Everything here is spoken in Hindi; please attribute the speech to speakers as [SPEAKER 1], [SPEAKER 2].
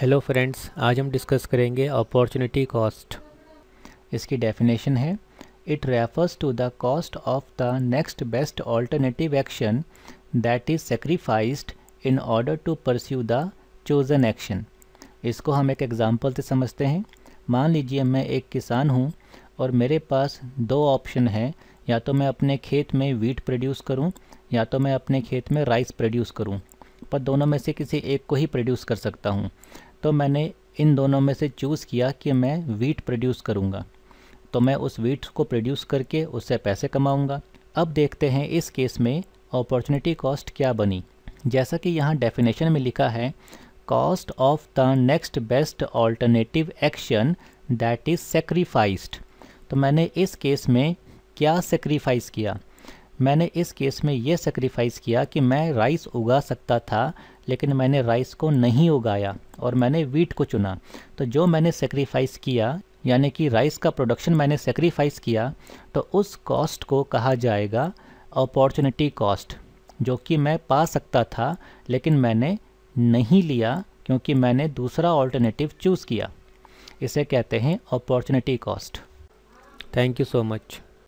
[SPEAKER 1] हेलो फ्रेंड्स आज हम डिस्कस करेंगे अपॉर्चुनिटी कॉस्ट इसकी डेफिनेशन है it refers to the cost of the next best alternative action that is sacrificed in order to pursue the chosen action इसको हम एक एग्ज़ाम्पल से समझते हैं मान लीजिए मैं एक किसान हूँ और मेरे पास दो ऑप्शन हैं या तो मैं अपने खेत में वीट प्रोड्यूस करूँ या तो मैं अपने खेत में राइस प्रोड्यूस करूँ पर दोनों में से किसी एक को ही प्रोड्यूस कर सकता हूँ तो मैंने इन दोनों में से चूज़ किया कि मैं वीट प्रोड्यूस करूँगा तो मैं उस वीट को प्रोड्यूस करके उससे पैसे कमाऊँगा अब देखते हैं इस केस में अपॉर्चुनिटी कॉस्ट क्या बनी जैसा कि यहाँ डेफिनेशन में लिखा है cost of the next best alternative action that is sacrificed तो मैंने इस केस में क्या सेक्रीफाइस किया मैंने इस केस में ये सेक्रीफाइस किया कि मैं राइस उगा सकता था लेकिन मैंने राइस को नहीं उगाया और मैंने वीट को चुना तो जो मैंने सेक्रीफाइस किया यानी कि राइस का प्रोडक्शन मैंने सेक्रीफाइस किया तो उस कॉस्ट को कहा जाएगा अपॉर्चुनिटी कॉस्ट जो कि मैं पा सकता था लेकिन मैंने नहीं लिया क्योंकि मैंने दूसरा ऑल्टरनेटिव चूज़ किया इसे कहते हैं opportunity cost thank you so much